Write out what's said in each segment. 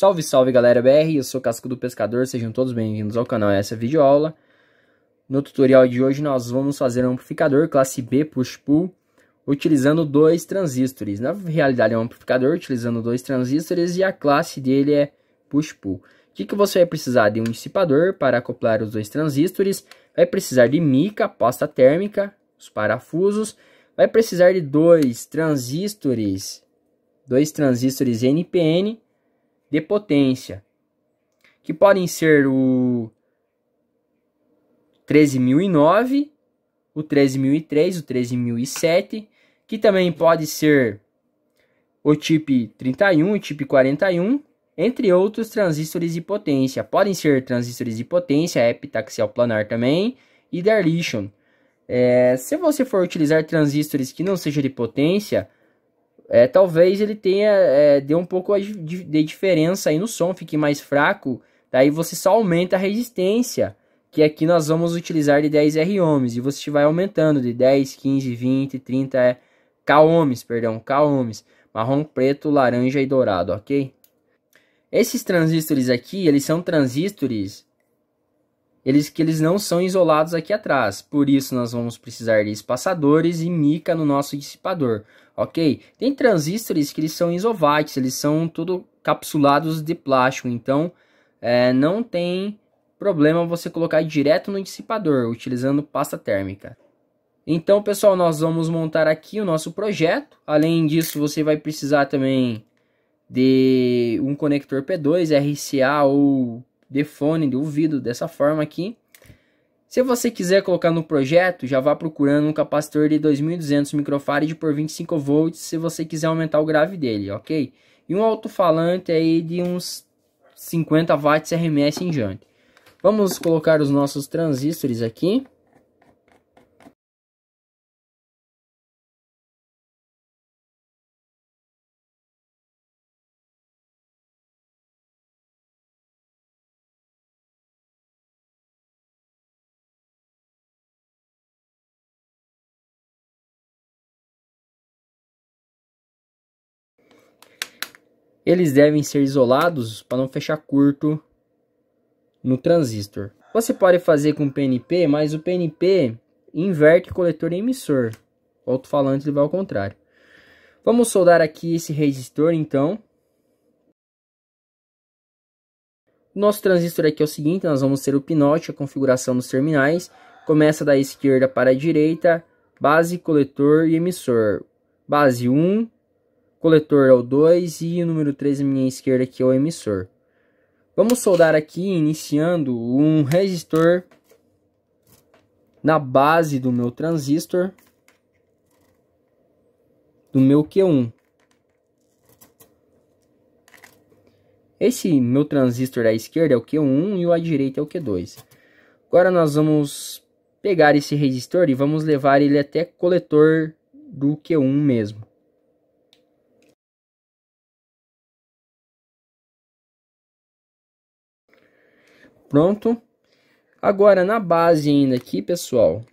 Salve, salve galera BR, eu sou Casco do Pescador, sejam todos bem-vindos ao canal essa é videoaula. No tutorial de hoje nós vamos fazer um amplificador classe B push-pull utilizando dois transistores. Na realidade é um amplificador utilizando dois transistores e a classe dele é push-pull. O que, que você vai precisar? De um dissipador para acoplar os dois transistores, vai precisar de mica, pasta térmica, os parafusos, vai precisar de dois transistores, dois transistores NPN, de potência, que podem ser o 13009, o 13003, o 13007, que também pode ser o TIP 31 o TIP 41, entre outros transistores de potência. Podem ser transistores de potência, epitaxial planar também e derlition. É, se você for utilizar transistores que não sejam de potência, é, talvez ele tenha é, um pouco de, de diferença aí no som, fique mais fraco. Daí você só aumenta a resistência, que aqui nós vamos utilizar de 10 R ohms e você vai aumentando de 10, 15, 20, 30 é, K ohms, perdão, K ohms, marrom, preto, laranja e dourado, ok? Esses transistores aqui, eles são transistores eles que eles não são isolados aqui atrás. Por isso nós vamos precisar de espaçadores e mica no nosso dissipador ok? Tem transistores que eles são isovites, eles são tudo capsulados de plástico, então é, não tem problema você colocar direto no dissipador, utilizando pasta térmica. Então, pessoal, nós vamos montar aqui o nosso projeto. Além disso, você vai precisar também de um conector P2, RCA ou de fone de ouvido, dessa forma aqui. Se você quiser colocar no projeto, já vá procurando um capacitor de 2.200 microfarad por 25 volts, se você quiser aumentar o grave dele, ok? E um alto-falante aí de uns 50 watts RMS em diante. Vamos colocar os nossos transistores aqui. Eles devem ser isolados para não fechar curto no transistor. Você pode fazer com PNP, mas o PNP inverte coletor e emissor. O alto-falante vai ao contrário. Vamos soldar aqui esse resistor então. Nosso transistor aqui é o seguinte, nós vamos ter o pinote, a configuração dos terminais. Começa da esquerda para a direita, base, coletor e emissor. Base 1, coletor é o 2 e o número 3 à minha esquerda aqui é o emissor. Vamos soldar aqui, iniciando um resistor na base do meu transistor do meu Q1. Esse meu transistor da esquerda é o Q1 e o à direita é o Q2. Agora nós vamos pegar esse resistor e vamos levar ele até coletor do Q1 mesmo. Pronto. Agora, na base ainda aqui, pessoal,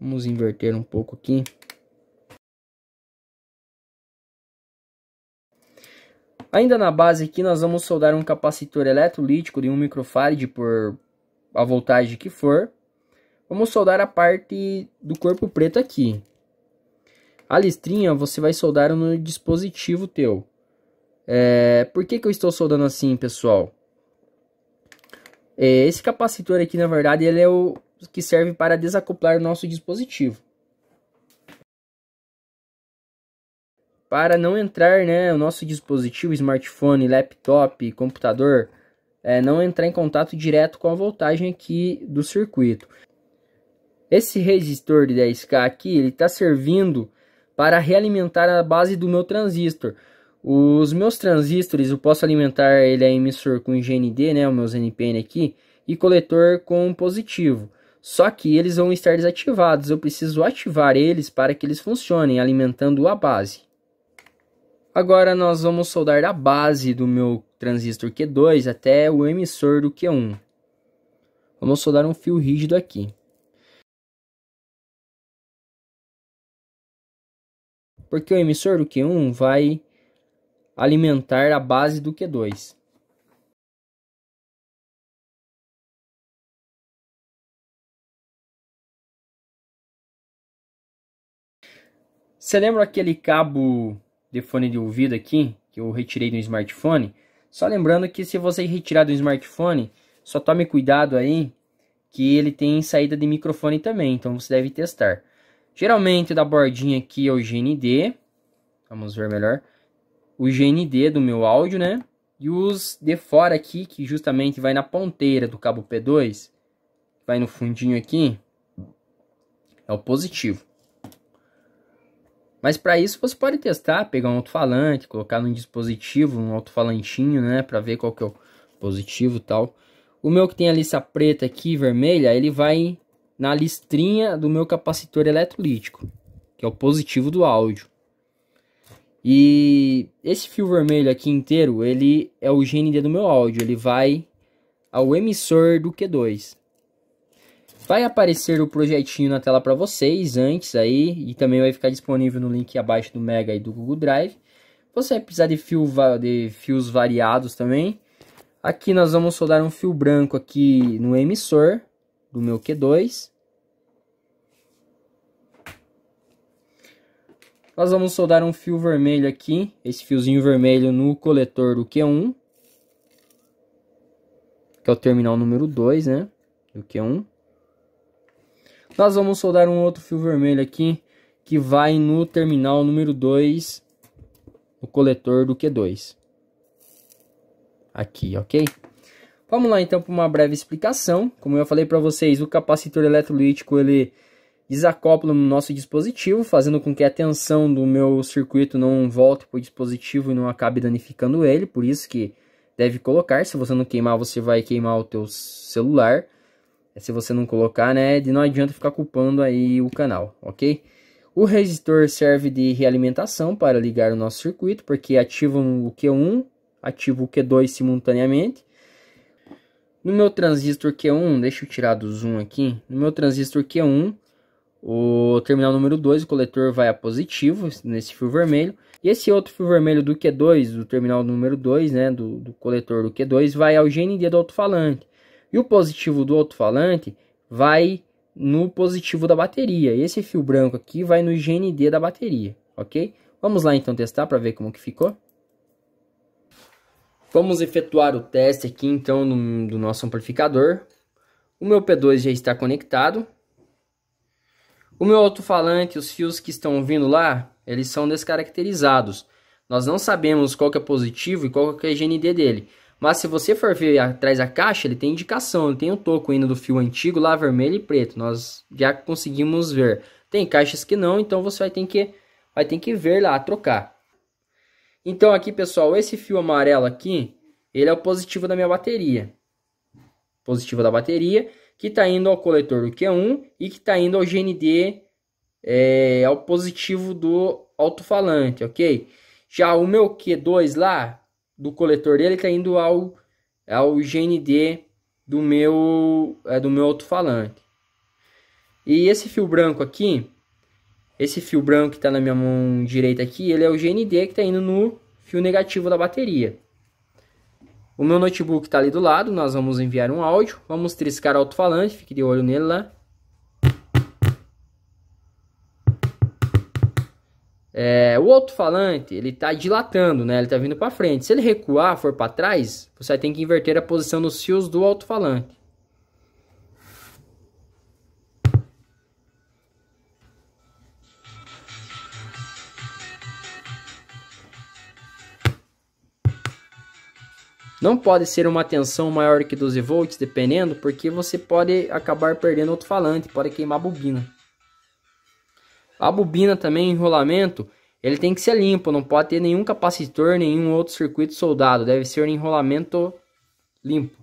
vamos inverter um pouco aqui. Ainda na base aqui, nós vamos soldar um capacitor eletrolítico de 1 microfarad por a voltagem que for. Vamos soldar a parte do corpo preto aqui. A listrinha você vai soldar no dispositivo teu. É, por que, que eu estou soldando assim, pessoal? É, esse capacitor aqui, na verdade, ele é o que serve para desacoplar o nosso dispositivo. Para não entrar né, o nosso dispositivo, smartphone, laptop, computador, é, não entrar em contato direto com a voltagem aqui do circuito. Esse resistor de 10K aqui, ele está servindo para realimentar a base do meu transistor. Os meus transistores, eu posso alimentar ele a é emissor com GND, né, os meus NPN aqui, e coletor com positivo. Só que eles vão estar desativados, eu preciso ativar eles para que eles funcionem, alimentando a base. Agora nós vamos soldar da base do meu transistor Q2 até o emissor do Q1. Vamos soldar um fio rígido aqui. Porque o emissor do Q1 vai alimentar a base do Q2. Você lembra aquele cabo de fone de ouvido aqui que eu retirei do smartphone? Só lembrando que se você retirar do smartphone, só tome cuidado aí que ele tem saída de microfone também, então você deve testar. Geralmente da bordinha aqui é o GND, vamos ver melhor o GND do meu áudio, né? E os de fora aqui, que justamente vai na ponteira do cabo P2, vai no fundinho aqui, é o positivo. Mas para isso você pode testar, pegar um alto-falante, colocar num dispositivo, um alto-falantinho, né, para ver qual que é o positivo, e tal. O meu que tem a lista preta aqui, vermelha, ele vai na listrinha do meu capacitor eletrolítico, que é o positivo do áudio. E esse fio vermelho aqui inteiro, ele é o GND do meu áudio, ele vai ao emissor do Q2. Vai aparecer o projetinho na tela para vocês antes aí, e também vai ficar disponível no link abaixo do Mega e do Google Drive. Você vai precisar de, fio, de fios variados também. Aqui nós vamos soldar um fio branco aqui no emissor do meu Q2. Nós vamos soldar um fio vermelho aqui, esse fiozinho vermelho no coletor do Q1. Que é o terminal número 2, né? Do Q1. Nós vamos soldar um outro fio vermelho aqui, que vai no terminal número 2, no coletor do Q2. Aqui, ok? Vamos lá então para uma breve explicação. Como eu falei para vocês, o capacitor eletrolítico, ele desacoplo no nosso dispositivo, fazendo com que a tensão do meu circuito não volte para o dispositivo e não acabe danificando ele, por isso que deve colocar, se você não queimar, você vai queimar o teu celular, é, se você não colocar, né, não adianta ficar culpando aí o canal, ok? O resistor serve de realimentação para ligar o nosso circuito, porque ativa o Q1, ativa o Q2 simultaneamente, no meu transistor Q1, deixa eu tirar do zoom aqui. No meu transistor Q1, o terminal número 2, o coletor vai a positivo nesse fio vermelho. E esse outro fio vermelho do Q2, do terminal número 2, né, do, do coletor do Q2, vai ao GND do alto-falante. E o positivo do alto-falante vai no positivo da bateria. Esse fio branco aqui vai no GND da bateria, ok? Vamos lá então testar para ver como que ficou. Vamos efetuar o teste aqui então no, do nosso amplificador. O meu P2 já está conectado, o meu alto-falante, os fios que estão vindo lá, eles são descaracterizados. Nós não sabemos qual que é positivo e qual que é a GND dele. Mas se você for ver atrás da caixa, ele tem indicação, ele tem o um toco ainda do fio antigo lá vermelho e preto. Nós já conseguimos ver. Tem caixas que não, então você vai ter que vai ter que ver lá, trocar. Então aqui, pessoal, esse fio amarelo aqui, ele é o positivo da minha bateria. Positivo da bateria que está indo ao coletor do Q1 e que está indo ao GND, é, ao positivo do alto-falante, ok? Já o meu Q2 lá, do coletor dele, está indo ao, ao GND do meu, é, do meu alto-falante. E esse fio branco aqui, esse fio branco que está na minha mão direita aqui, ele é o GND que está indo no fio negativo da bateria. O meu notebook está ali do lado, nós vamos enviar um áudio, vamos triscar o alto-falante, fique de olho nele lá. É, o alto-falante, ele está dilatando, né? ele está vindo para frente. Se ele recuar, for para trás, você tem que inverter a posição dos fios do alto-falante. Não pode ser uma tensão maior que 12 volts, dependendo, porque você pode acabar perdendo outro falante, pode queimar a bobina. A bobina também, enrolamento, ele tem que ser limpo, não pode ter nenhum capacitor, nenhum outro circuito soldado, deve ser um enrolamento limpo.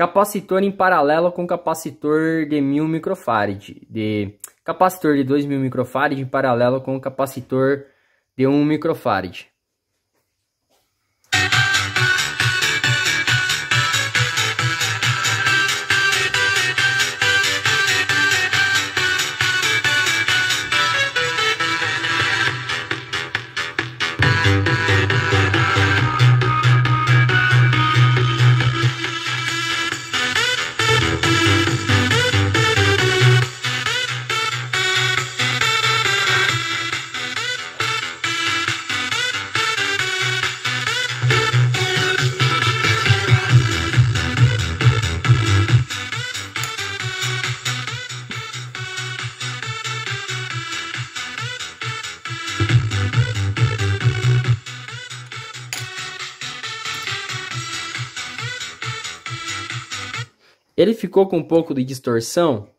Capacitor em paralelo com capacitor de 1000 microfarad, de capacitor de 2000 microfarad em paralelo com capacitor de 1 microfarad. Ele ficou com um pouco de distorção,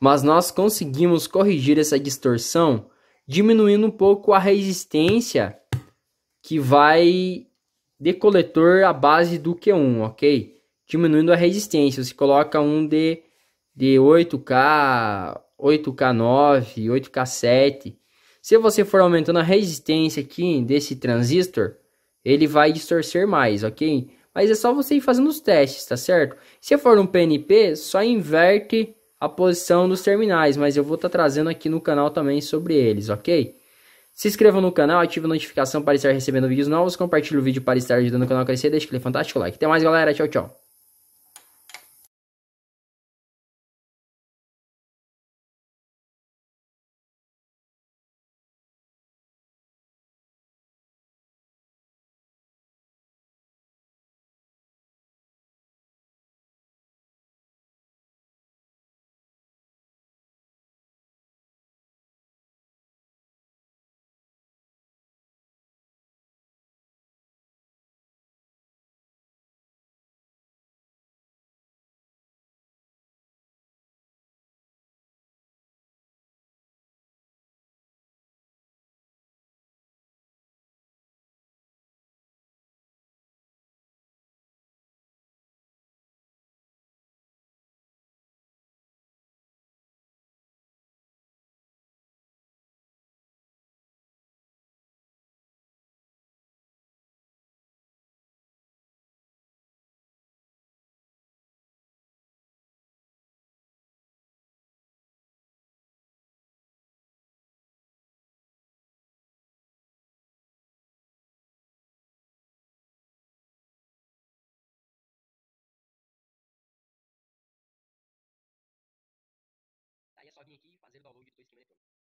mas nós conseguimos corrigir essa distorção diminuindo um pouco a resistência que vai de coletor à base do Q1, ok? Diminuindo a resistência, você coloca um de, de 8K, 8K9, 8K7. Se você for aumentando a resistência aqui desse transistor, ele vai distorcer mais, ok? mas é só você ir fazendo os testes, tá certo? Se for um PNP, só inverte a posição dos terminais, mas eu vou estar tá trazendo aqui no canal também sobre eles, ok? Se inscreva no canal, ative a notificação para estar recebendo vídeos novos, compartilhe o vídeo para estar ajudando o canal a crescer, deixa aquele fantástico like. Até mais, galera. Tchau, tchau. aqui e fazer o download do teu eletrônico